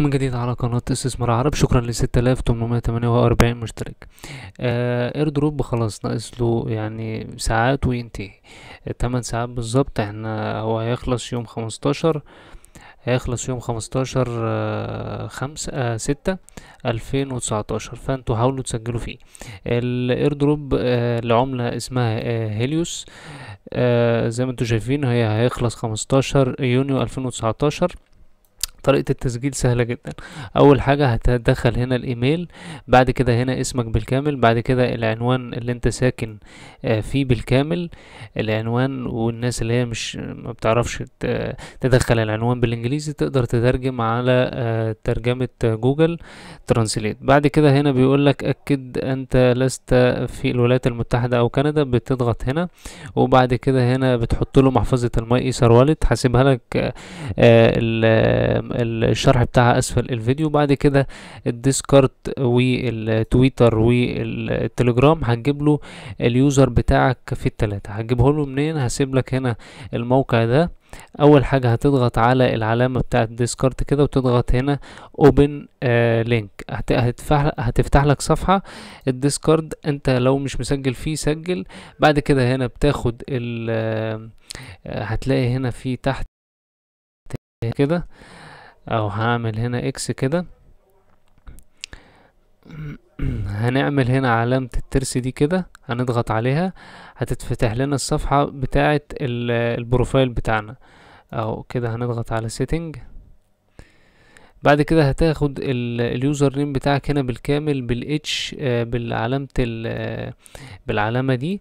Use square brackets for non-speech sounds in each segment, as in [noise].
بكم من جديد على قناة استثمار عرب شكرا ل 6848 مشترك آه اير دروب خلاص ناقص له يعني ساعات وينتهي 8 ساعات بالظبط احنا هو هيخلص يوم 15 هيخلص يوم خمستاشر آه، خمسة آه، ستة ألفين وتسعتاشر فانتوا حاولوا تسجلوا فيه الاير آه، دروب لعملة اسمها هيليوس زي ما انتوا شايفين هي هيخلص خمستاشر يونيو ألفين وتسعتاشر طريقة التسجيل سهلة جدا أول حاجة هتدخل هنا الإيميل بعد كده هنا اسمك بالكامل بعد كده العنوان اللي أنت ساكن آه، فيه بالكامل العنوان والناس اللي هي مش ما بتعرفش تدخل العنوان بالإنجليزي تقدر تترجم على آه، ترجمة جوجل ترانسليت بعد كده هنا بيقولك أكد أنت لست في الولايات المتحدة أو كندا بتضغط هنا وبعد كده هنا بتحط له محفظة الماي إيثر والت حاسبها لك آه، الشرح بتاعها اسفل الفيديو بعد كده الديسكارت والتويتر والتليجرام هتجيب له اليوزر بتاعك في التلاتة هتجيبه له منين هسيب لك هنا الموقع ده اول حاجة هتضغط على العلامة بتاعة ديسكارد كده وتضغط هنا open آه link هتفتح, لك صفحة الديسكارد انت لو مش مسجل فيه سجل بعد كده هنا بتاخد ال آه، هتلاقي هنا في تحت كده او هعمل هنا اكس كده [clears throat] هنعمل هنا علامة الترس دي كده هنضغط عليها هتتفتح لنا الصفحة بتاعة البروفايل بتاعنا او كده هنضغط على سيتنج بعد كده هتاخد اليوزر نيم بتاعك هنا بالكامل بالاتش آه، بالعلامة آه، بالعلامة دي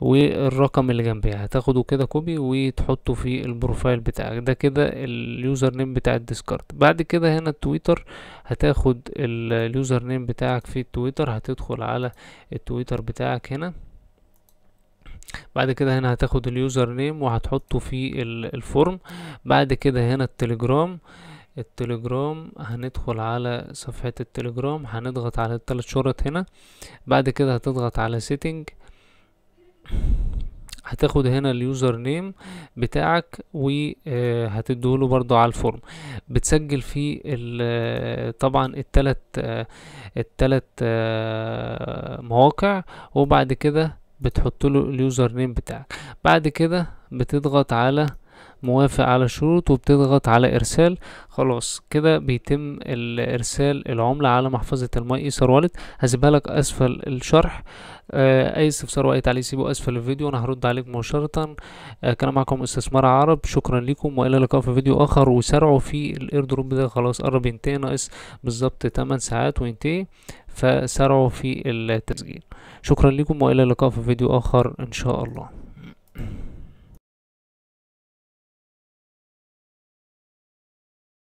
والرقم اللي جنبها هتاخده كده كوبي وتحطه في البروفايل بتاعك ده كده اليوزر نيم بتاع الديسكارت بعد كده هنا التويتر هتاخد اليوزر نيم بتاعك في التويتر هتدخل على التويتر بتاعك هنا بعد كده هنا هتاخد اليوزر نيم وهتحطه في الفورم بعد كده هنا التليجرام التليجرام هندخل على صفحة التليجرام هنضغط على الثلاث شرط هنا بعد كده هتضغط على سيتنج هتاخد هنا اليوزر نيم بتاعك آه، له برضو على الفورم بتسجل فيه آه، طبعا التلات آه، التلات مواقع وبعد كده بتحط له اليوزر نيم بتاعك بعد كده بتضغط على موافق على الشروط وبتضغط على ارسال خلاص كده بيتم ارسال العملة على محفظة الماي ايثر والت هسيبها لك اسفل الشرح آه اي استفسار واي تعليق سيبه اسفل الفيديو انا هرد عليك مباشرة آه كان معكم استثمار عرب شكرا لكم والى اللقاء في فيديو اخر وسارعوا في الاير دروب ده خلاص قرب ينتهي ناقص بالظبط 8 ساعات وينتهي فسارعوا في التسجيل شكرا لكم والى اللقاء في فيديو اخر ان شاء الله